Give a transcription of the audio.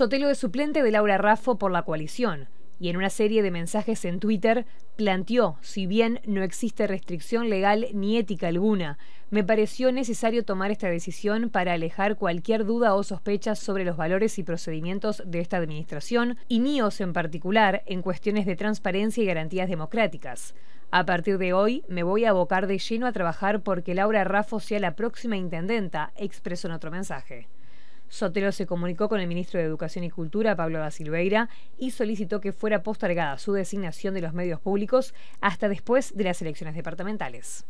Sotelo de suplente de Laura Raffo por la coalición y en una serie de mensajes en Twitter planteó, si bien no existe restricción legal ni ética alguna, me pareció necesario tomar esta decisión para alejar cualquier duda o sospecha sobre los valores y procedimientos de esta administración y míos en particular en cuestiones de transparencia y garantías democráticas. A partir de hoy me voy a abocar de lleno a trabajar porque Laura Raffo sea la próxima intendenta, expresó en otro mensaje. Sotelo se comunicó con el ministro de Educación y Cultura, Pablo da Silveira, y solicitó que fuera postergada su designación de los medios públicos hasta después de las elecciones departamentales.